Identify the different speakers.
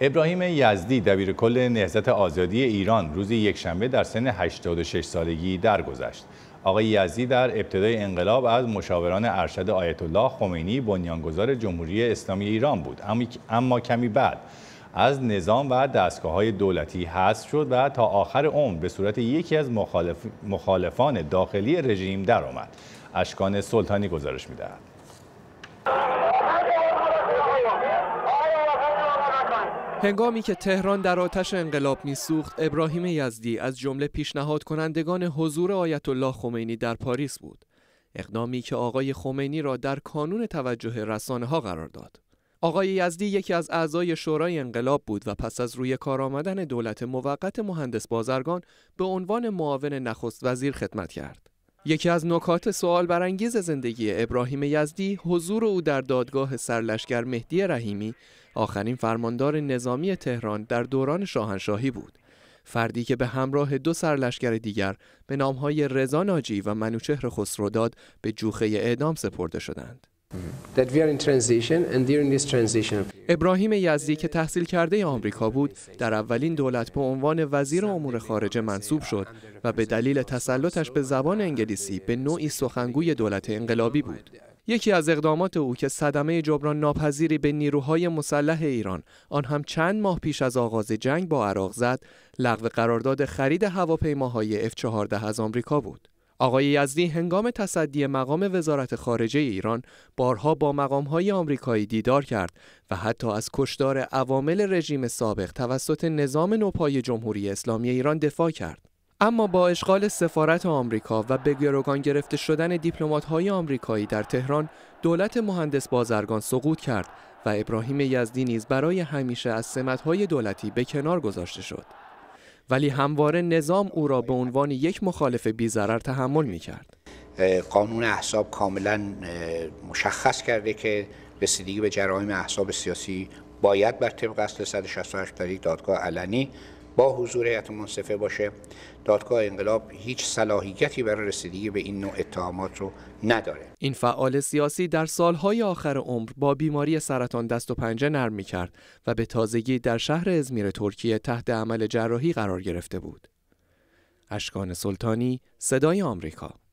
Speaker 1: ابراهیم یزدی دبیر کل نهضت آزادی ایران روز یکشنبه در سن 86 سالگی درگذشت. آقای یزدی در ابتدای انقلاب از مشاوران ارشد آیت الله خمینی بنیانگذار جمهوری اسلامی ایران بود اما کمی بعد از نظام و دستگاه های دولتی حذف شد و تا آخر عمر به صورت یکی از مخالفان داخلی رژیم درآمد. اشکان سلطانی گزارش می‌دهد.
Speaker 2: هنگامی که تهران در آتش انقلاب میسوخت ابراهیم یزدی از جمله پیشنهاد کنندگان حضور آیت الله خمینی در پاریس بود اقدامی که آقای خمینی را در کانون توجه رسانه ها قرار داد آقای یزدی یکی از اعضای شورای انقلاب بود و پس از روی کار آمدن دولت موقت مهندس بازرگان به عنوان معاون نخست وزیر خدمت کرد یکی از نکات سوال برانگیز زندگی ابراهیم یزدی حضور او در دادگاه سرلشکر مهدی رحیمی آخرین فرماندار نظامی تهران در دوران شاهنشاهی بود فردی که به همراه دو سرلشکر دیگر به نامهای رضا ناجی و منوچهر خسروداد به جوخه اعدام سپرده شدند ابراهیم یزدی که تحصیل کرده آمریکا بود در اولین دولت به عنوان وزیر امور خارجه منصوب شد و به دلیل تسلطش به زبان انگلیسی به نوعی سخنگوی دولت انقلابی بود یکی از اقدامات او که صدمه جبران ناپذیری به نیروهای مسلح ایران آن هم چند ماه پیش از آغاز جنگ با عراق زد لغو قرارداد خرید هواپیماهای F-14 از آمریکا بود آقای یزدی هنگام تصدی مقام وزارت خارجه ایران بارها با های آمریکایی دیدار کرد و حتی از کشدار عوامل رژیم سابق توسط نظام نوپای جمهوری اسلامی ایران دفاع کرد. اما با اشغال سفارت آمریکا و به گروگان گرفته شدن های آمریکایی در تهران، دولت مهندس بازرگان سقوط کرد و ابراهیم یزدی نیز برای همیشه از سمت های دولتی به کنار گذاشته شد. ولی همواره نظام او را به عنوان یک مخالف
Speaker 3: بیزرر تحمل می کرد. قانون احساب کاملا مشخص کرده که رسیدگی به جرایم احساب سیاسی باید بر طبق اصل 168 در دادگاه علنی با حضور هیئت منصفه باشه دادگاه انقلاب هیچ صلاحیتی برای رسیدگی به این نوع اتهامات رو نداره
Speaker 2: این فعال سیاسی در سالهای آخر عمر با بیماری سرطان دست و پنجه نرم می کرد و به تازگی در شهر ازمیر ترکیه تحت عمل جراحی قرار گرفته بود اشکان سلطانی صدای آمریکا